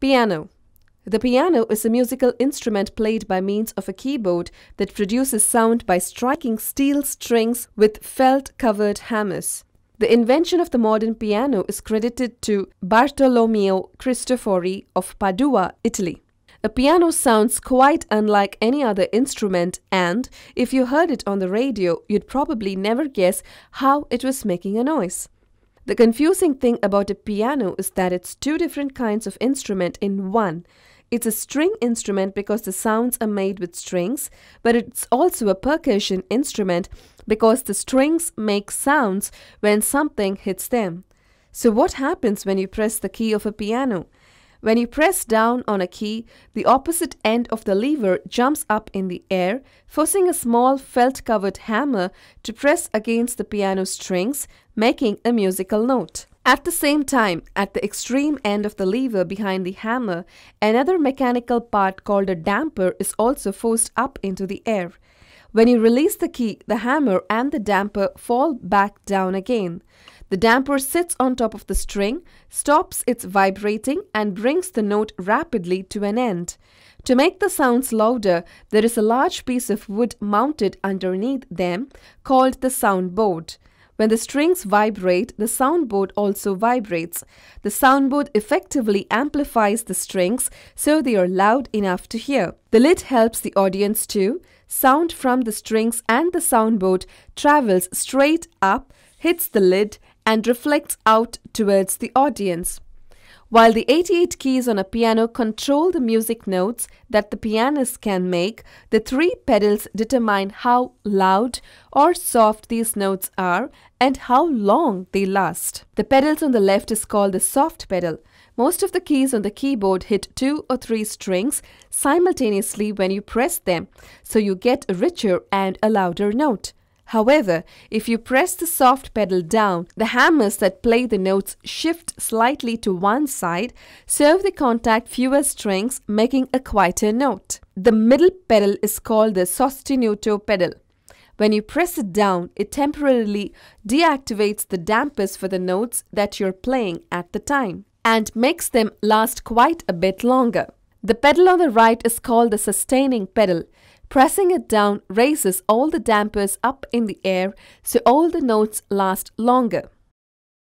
Piano. The piano is a musical instrument played by means of a keyboard that produces sound by striking steel strings with felt covered hammers. The invention of the modern piano is credited to Bartolomeo Cristofori of Padua, Italy. A piano sounds quite unlike any other instrument, and if you heard it on the radio, you'd probably never guess how it was making a noise. The confusing thing about a piano is that it's two different kinds of instrument in one. It's a string instrument because the sounds are made with strings, but it's also a percussion instrument because the strings make sounds when something hits them. So what happens when you press the key of a piano? When you press down on a key, the opposite end of the lever jumps up in the air, forcing a small felt-covered hammer to press against the piano strings, making a musical note. At the same time, at the extreme end of the lever behind the hammer, another mechanical part called a damper is also forced up into the air. When you release the key, the hammer and the damper fall back down again. The damper sits on top of the string, stops its vibrating and brings the note rapidly to an end. To make the sounds louder, there is a large piece of wood mounted underneath them called the soundboard. When the strings vibrate, the soundboard also vibrates. The soundboard effectively amplifies the strings so they are loud enough to hear. The lid helps the audience too. Sound from the strings and the soundboard travels straight up, hits the lid and reflects out towards the audience. While the 88 keys on a piano control the music notes that the pianist can make, the three pedals determine how loud or soft these notes are and how long they last. The pedals on the left is called the soft pedal. Most of the keys on the keyboard hit two or three strings simultaneously when you press them, so you get a richer and a louder note. However, if you press the soft pedal down, the hammers that play the notes shift slightly to one side, so they contact fewer strings, making a quieter note. The middle pedal is called the sostenuto pedal. When you press it down, it temporarily deactivates the dampers for the notes that you're playing at the time and makes them last quite a bit longer. The pedal on the right is called the sustaining pedal. Pressing it down raises all the dampers up in the air so all the notes last longer.